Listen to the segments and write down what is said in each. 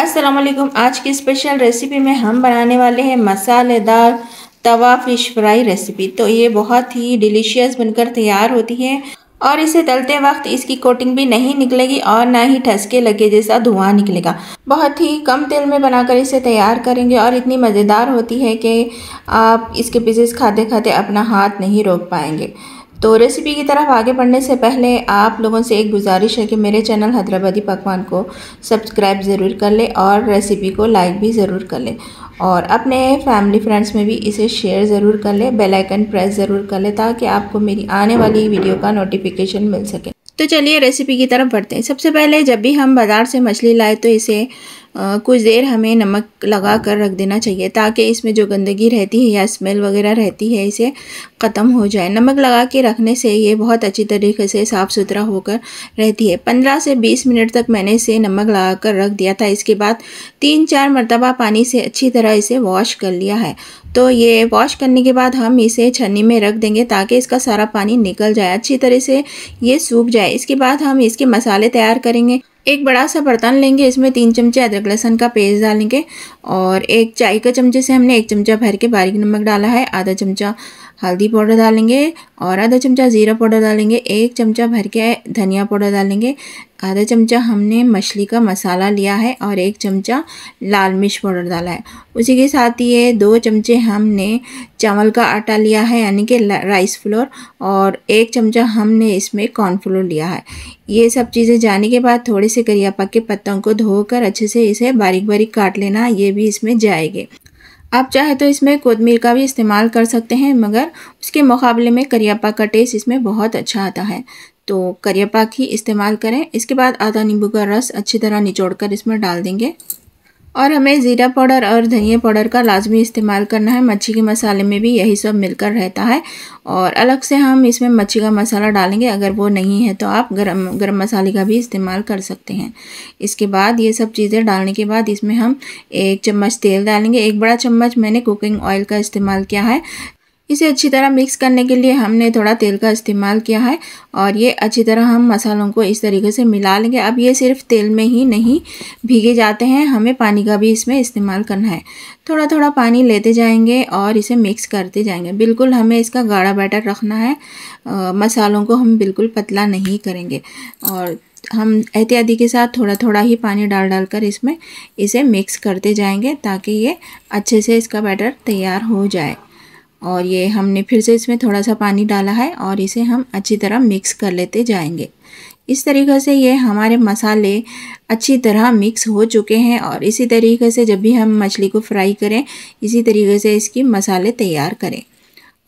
असलम आज की special recipe में हम बनाने वाले हैं मसालेदार तवा फ़िश फ्राई रेसिपी तो ये बहुत ही डिलीशियस बनकर तैयार होती है और इसे तलते वक्त इसकी कोटिंग भी नहीं निकलेगी और ना ही ठसके लगे जैसा धुआं निकलेगा बहुत ही कम तेल में बनाकर इसे तैयार करेंगे और इतनी मज़ेदार होती है कि आप इसके पीसेस खाते खाते अपना हाथ नहीं रोक पाएंगे तो रेसिपी की तरफ आगे बढ़ने से पहले आप लोगों से एक गुजारिश है कि मेरे चैनल हैदराबादी पकवान को सब्सक्राइब ज़रूर कर लें और रेसिपी को लाइक भी ज़रूर कर लें और अपने फैमिली फ्रेंड्स में भी इसे शेयर ज़रूर कर लें बेल आइकन प्रेस ज़रूर कर लें ताकि आपको मेरी आने वाली वीडियो का नोटिफिकेशन मिल सके तो चलिए रेसिपी की तरफ बढ़ते हैं सबसे पहले जब भी हम बाज़ार से मछली लाए तो इसे कुछ देर हमें नमक लगा कर रख देना चाहिए ताकि इसमें जो गंदगी रहती है या स्मेल वगैरह रहती है इसे ख़त्म हो जाए नमक लगा के रखने से ये बहुत अच्छी तरीके से साफ़ सुथरा होकर रहती है पंद्रह से बीस मिनट तक मैंने इसे नमक लगा कर रख दिया था इसके बाद तीन चार मरतबा पानी से अच्छी तरह इसे वॉश कर लिया है तो ये वॉश करने के बाद हम इसे छन्नी में रख देंगे ताकि इसका सारा पानी निकल जाए अच्छी तरह से ये सूख जाए इसके बाद हम इसके मसाले तैयार करेंगे एक बड़ा सा बर्तन लेंगे इसमें तीन चमचे अदरक लहसन का पेस्ट डालेंगे और एक चाय का चमचे से हमने एक चमचा भर के बारीक नमक डाला है आधा चमचा हल्दी पाउडर डालेंगे और आधा चमचा ज़ीरा पाउडर डालेंगे एक चमचा भर के धनिया पाउडर डालेंगे आधा चमचा हमने मछली का मसाला लिया है और एक चमचा लाल मिर्च पाउडर डाला है उसी के साथ ये दो चमचे हमने चावल का आटा लिया है यानी कि राइस फ्लोर और एक चमचा हमने इसमें कॉर्नफ्लोर लिया है ये सब चीज़ें जाने के बाद थोड़े से करियापा के पत्तों को धोकर अच्छे से इसे बारीक बारीक काट लेना ये भी इसमें जाएंगे आप चाहे तो इसमें कोतमीर का भी इस्तेमाल कर सकते हैं मगर उसके मुकाबले में करियापा का टेस्ट इसमें बहुत अच्छा आता है तो करियापा ही इस्तेमाल करें इसके बाद आधा नींबू का रस अच्छी तरह निचोड़ कर इसमें डाल देंगे और हमें ज़ीरा पाउडर और धनिया पाउडर का लाजमी इस्तेमाल करना है मच्छी के मसाले में भी यही सब मिलकर रहता है और अलग से हम इसमें मच्छी का मसाला डालेंगे अगर वो नहीं है तो आप गरम गरम मसाले का भी इस्तेमाल कर सकते हैं इसके बाद ये सब चीज़ें डालने के बाद इसमें हम एक चम्मच तेल डालेंगे एक बड़ा चम्मच मैंने कुकिंग ऑयल का इस्तेमाल किया है इसे अच्छी तरह मिक्स करने के लिए हमने थोड़ा तेल का इस्तेमाल किया है और ये अच्छी तरह हम मसालों को इस तरीके से मिला लेंगे अब ये सिर्फ तेल में ही नहीं भीगे जाते हैं हमें पानी का भी इसमें इस्तेमाल करना है थोड़ा थोड़ा पानी लेते जाएंगे और इसे मिक्स करते जाएंगे बिल्कुल हमें इसका गाढ़ा बैटर रखना है आ, मसालों को हम बिल्कुल पतला नहीं करेंगे और हम एहतियाती के साथ थोड़ा थोड़ा ही पानी डाल डाल कर इसमें इसे मिक्स करते जाएंगे ताकि ये अच्छे से इसका बैटर तैयार हो जाए और ये हमने फिर से इसमें थोड़ा सा पानी डाला है और इसे हम अच्छी तरह मिक्स कर लेते जाएंगे इस तरीके से ये हमारे मसाले अच्छी तरह मिक्स हो चुके हैं और इसी तरीके से जब भी हम मछली को फ्राई करें इसी तरीके से इसकी मसाले तैयार करें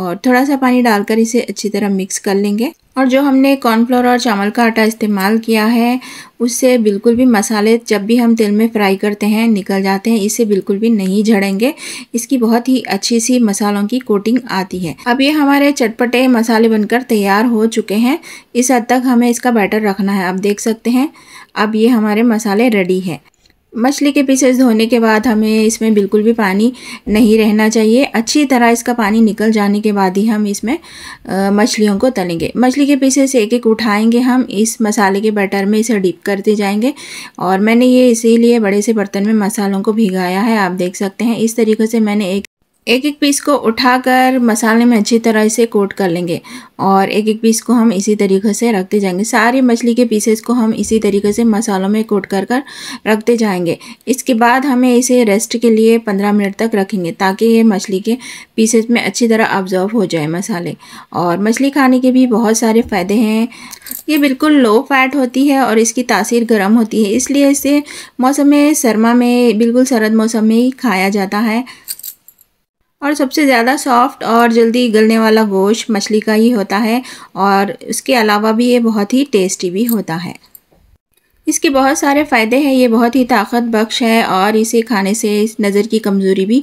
और थोड़ा सा पानी डालकर इसे अच्छी तरह मिक्स कर लेंगे और जो हमने कॉर्नफ्लोर और चावल का आटा इस्तेमाल किया है उससे बिल्कुल भी मसाले जब भी हम तेल में फ्राई करते हैं निकल जाते हैं इससे बिल्कुल भी नहीं झड़ेंगे इसकी बहुत ही अच्छी सी मसालों की कोटिंग आती है अब ये हमारे चटपटे मसाले बनकर तैयार हो चुके हैं इस हद तक हमें इसका बैटर रखना है आप देख सकते हैं अब ये हमारे मसाले रेडी है मछली के पीसेस धोने के बाद हमें इसमें बिल्कुल भी पानी नहीं रहना चाहिए अच्छी तरह इसका पानी निकल जाने के बाद ही हम इसमें मछलियों को तलेंगे मछली के पीसेस एक एक उठाएंगे हम इस मसाले के बटर में इसे डिप करते जाएंगे और मैंने ये इसीलिए बड़े से बर्तन में मसालों को भिगाया है आप देख सकते हैं इस तरीके से मैंने एक एक एक पीस को उठाकर मसाले में अच्छी तरह से कोट कर लेंगे और एक एक पीस को हम इसी तरीके से रखते जाएंगे सारी मछली के पीसेस को हम इसी तरीके से मसालों में कोट कर कर रखते जाएंगे इसके बाद हमें इसे रेस्ट के लिए 15 मिनट तक रखेंगे ताकि ये मछली के पीसेस में अच्छी तरह ऑब्जॉर्व हो जाए मसाले और मछली खाने के भी बहुत सारे फ़ायदे हैं ये बिल्कुल लो फैट होती है और इसकी तासीर गर्म होती है इसलिए इसे मौसम सरमा में बिल्कुल सरद मौसम में ही खाया जाता है और सबसे ज़्यादा सॉफ्ट और जल्दी गलने वाला गोश्त मछली का ही होता है और इसके अलावा भी ये बहुत ही टेस्टी भी होता है इसके बहुत सारे फ़ायदे हैं ये बहुत ही ताकत बख्श है और इसे खाने से इस नज़र की कमज़ोरी भी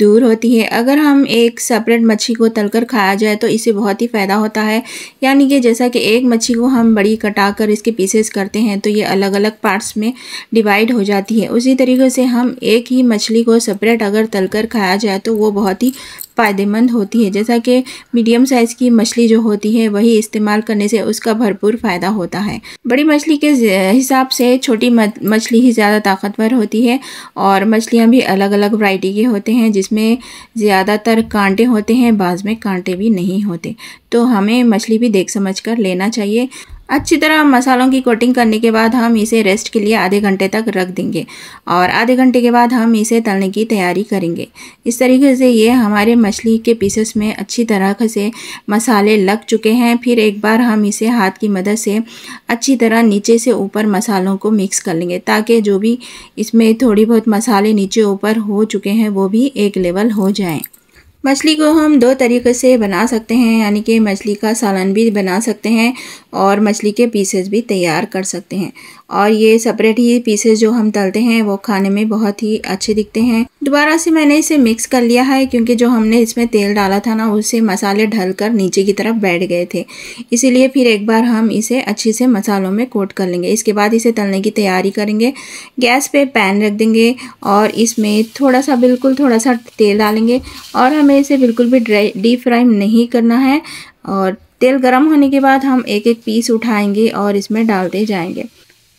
दूर होती है अगर हम एक सेपरेट मच्छी को तलकर खाया जाए तो इसे बहुत ही फ़ायदा होता है यानी कि जैसा कि एक मच्छी को हम बड़ी कटा कर इसके पीसेस करते हैं तो ये अलग अलग पार्ट्स में डिवाइड हो जाती है उसी तरीके से हम एक ही मछली को सेपरेट अगर कर खाया जाए तो वो बहुत ही फ़ायदेमंद होती है जैसा कि मीडियम साइज़ की मछली जो होती है वही इस्तेमाल करने से उसका भरपूर फ़ायदा होता है बड़ी मछली के हिसाब से छोटी मछली ही ज़्यादा ताकतवर होती है और मछलियाँ भी अलग अलग वराइटी के होते हैं जिसमें ज़्यादातर कांटे होते हैं बाज़ में कांटे भी नहीं होते तो हमें मछली भी देख समझ कर लेना चाहिए अच्छी तरह मसालों की कोटिंग करने के बाद हम इसे रेस्ट के लिए आधे घंटे तक रख देंगे और आधे घंटे के बाद हम इसे तलने की तैयारी करेंगे इस तरीके से ये हमारे मछली के पीसेस में अच्छी तरह से मसाले लग चुके हैं फिर एक बार हम इसे हाथ की मदद से अच्छी तरह नीचे से ऊपर मसालों को मिक्स कर लेंगे ताकि जो भी इसमें थोड़ी बहुत मसाले नीचे ऊपर हो चुके हैं वो भी एक लेवल हो जाएँ मछली को हम दो तरीके से बना सकते हैं यानी कि मछली का सालन भी बना सकते हैं और मछली के पीसेस भी तैयार कर सकते हैं और ये सेपरेट ही पीसेस जो हम तलते हैं वो खाने में बहुत ही अच्छे दिखते हैं दोबारा से मैंने इसे मिक्स कर लिया है क्योंकि जो हमने इसमें तेल डाला था ना उससे मसाले ढल कर नीचे की तरफ बैठ गए थे इसीलिए फिर एक बार हम इसे अच्छे से मसालों में कोट कर लेंगे इसके बाद इसे तलने की तैयारी करेंगे गैस पर पैन रख देंगे और इसमें थोड़ा सा बिल्कुल थोड़ा सा तेल डालेंगे और हमें इसे बिल्कुल भी ड्राई डीप फ्राई नहीं करना है और तेल गर्म होने के बाद हम एक एक पीस उठाएंगे और इसमें डालते जाएंगे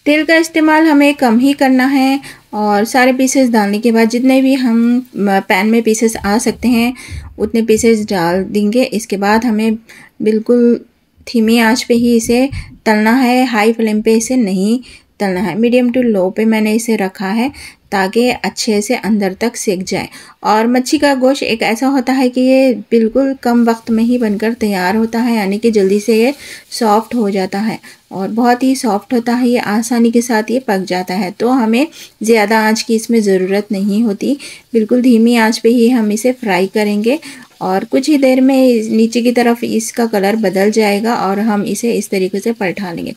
तेल का इस्तेमाल हमें कम ही करना है और सारे पीसेस डालने के बाद जितने भी हम पैन में पीसेस आ सकते हैं उतने पीसेस डाल देंगे इसके बाद हमें बिल्कुल धीमी आंच पे ही इसे तलना है हाई फ्लेम पे इसे नहीं तलना है मीडियम टू लो पे मैंने इसे रखा है ताकि अच्छे से अंदर तक सेक जाए और मच्छी का गोश्त एक ऐसा होता है कि ये बिल्कुल कम वक्त में ही बनकर तैयार होता है यानी कि जल्दी से ये सॉफ्ट हो जाता है और बहुत ही सॉफ्ट होता है ये आसानी के साथ ये पक जाता है तो हमें ज़्यादा आँच की इसमें ज़रूरत नहीं होती बिल्कुल धीमी आँच पर ही हम इसे फ्राई करेंगे और कुछ ही देर में नीचे की तरफ इसका कलर बदल जाएगा और हम इसे इस तरीके से पलटा लेंगे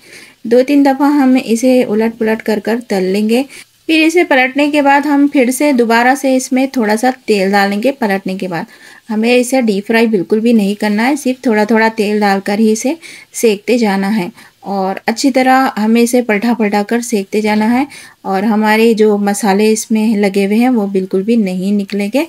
दो तीन दफ़ा हम इसे उलट पुलट कर कर तल लेंगे फिर इसे पलटने के बाद हम फिर से दोबारा से इसमें थोड़ा सा तेल डालेंगे पलटने के बाद हमें इसे डीप फ्राई बिल्कुल भी नहीं करना है सिर्फ थोड़ा थोड़ा तेल डालकर ही इसे सेकते जाना है और अच्छी तरह हमें इसे पलटा पलटा कर सेकते जाना है और हमारे जो मसाले इसमें लगे हुए हैं वो बिल्कुल भी नहीं निकलेंगे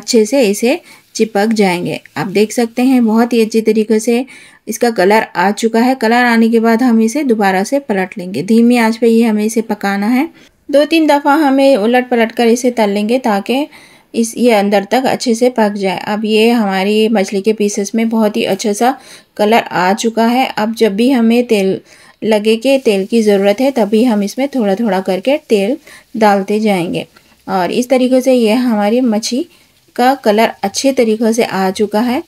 अच्छे से इसे चिपक जाएंगे आप देख सकते हैं बहुत ही अच्छी तरीके से इसका कलर आ चुका है कलर आने के बाद हम इसे दोबारा से पलट लेंगे धीमी आंच पे ही हमें इसे पकाना है दो तीन दफ़ा हमें उलट पलट कर इसे तल लेंगे ताकि इस ये अंदर तक अच्छे से पक जाए अब ये हमारी मछली के पीसेस में बहुत ही अच्छा सा कलर आ चुका है अब जब भी हमें तेल लगे के तेल की ज़रूरत है तभी हम इसमें थोड़ा थोड़ा करके तेल डालते जाएंगे और इस तरीके से ये हमारी मछली का कलर अच्छे तरीक़े से आ चुका है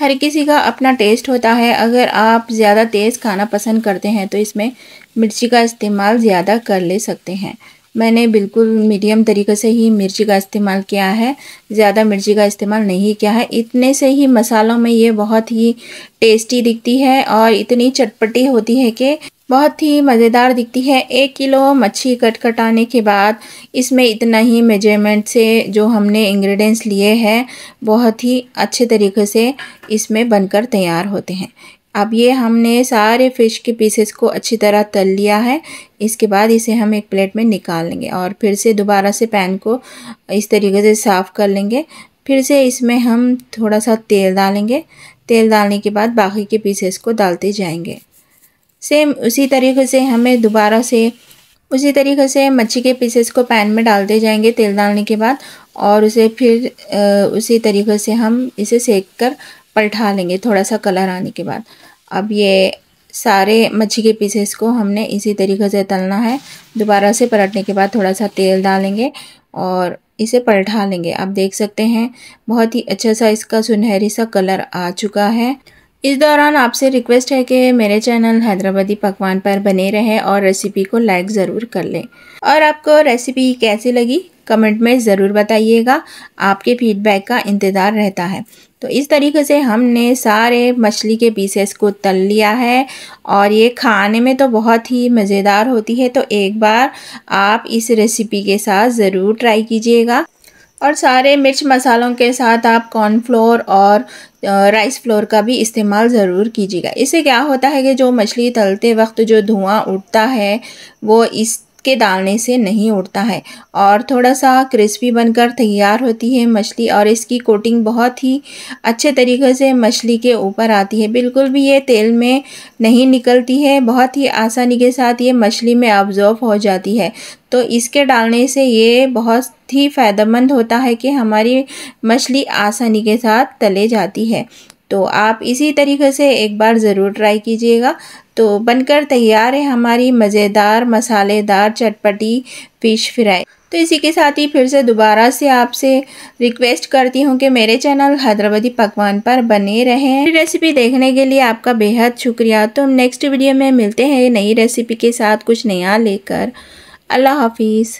हर किसी का अपना टेस्ट होता है अगर आप ज़्यादा तेज़ खाना पसंद करते हैं तो इसमें मिर्ची का इस्तेमाल ज़्यादा कर ले सकते हैं मैंने बिल्कुल मीडियम तरीके से ही मिर्ची का इस्तेमाल किया है ज़्यादा मिर्ची का इस्तेमाल नहीं किया है इतने से ही मसालों में ये बहुत ही टेस्टी दिखती है और इतनी चटपटी होती है कि बहुत ही मज़ेदार दिखती है एक किलो मच्छी कट कटाने के बाद इसमें इतना ही मेजरमेंट से जो हमने इंग्रेडिएंट्स लिए हैं बहुत ही अच्छे तरीके से इसमें बनकर तैयार होते हैं अब ये हमने सारे फिश के पीसेस को अच्छी तरह तल लिया है इसके बाद इसे हम एक प्लेट में निकाल लेंगे और फिर से दोबारा से पैन को इस तरीके से साफ़ कर लेंगे फिर से इसमें हम थोड़ा सा तेल डालेंगे तेल डालने के बाद बाकी के पीसेस को डालते जाएंगे सेम उसी तरीके से हमें दोबारा से उसी तरीके से मच्छी के पीसेस को पैन में डालते जाएंगे तेल डालने के बाद और उसे फिर उसी तरीके से हम इसे सेक कर पलटा लेंगे थोड़ा सा कलर आने के बाद अब ये सारे मच्छी के पीसेस को हमने इसी तरीके से तलना है दोबारा से पलटने के बाद थोड़ा सा तेल डालेंगे और इसे पलटा लेंगे आप देख सकते हैं बहुत ही अच्छा सा इसका सुनहरी सा कलर आ चुका है इस दौरान आपसे रिक्वेस्ट है कि मेरे चैनल हैदराबादी पकवान पर बने रहें और रेसिपी को लाइक ज़रूर कर लें और आपको रेसिपी कैसी लगी कमेंट में ज़रूर बताइएगा आपके फीडबैक का इंतज़ार रहता है तो इस तरीके से हमने सारे मछली के पीसेस को तल लिया है और ये खाने में तो बहुत ही मज़ेदार होती है तो एक बार आप इस रेसिपी के साथ ज़रूर ट्राई कीजिएगा और सारे मिर्च मसालों के साथ आप कॉर्नफ्लोर और राइस फ्लोर का भी इस्तेमाल ज़रूर कीजिएगा इससे क्या होता है कि जो मछली तलते वक्त जो धुआं उठता है वो इस के डालने से नहीं उड़ता है और थोड़ा सा क्रिस्पी बनकर तैयार होती है मछली और इसकी कोटिंग बहुत ही अच्छे तरीके से मछली के ऊपर आती है बिल्कुल भी ये तेल में नहीं निकलती है बहुत ही आसानी के साथ ये मछली में ऑब्जॉर्व हो जाती है तो इसके डालने से ये बहुत ही फ़ायदेमंद होता है कि हमारी मछली आसानी के साथ तले जाती है तो आप इसी तरीके से एक बार ज़रूर ट्राई कीजिएगा तो बनकर तैयार है हमारी मज़ेदार मसालेदार चटपटी फ़िश फ्राई तो इसी के साथ ही फिर से दोबारा से आपसे रिक्वेस्ट करती हूँ कि मेरे चैनल हैदराबादी पकवान पर बने रहें रेसिपी देखने के लिए आपका बेहद शुक्रिया तो हम नेक्स्ट वीडियो में मिलते हैं नई रेसिपी के साथ कुछ नया लेकर अल्लाह हाफिज़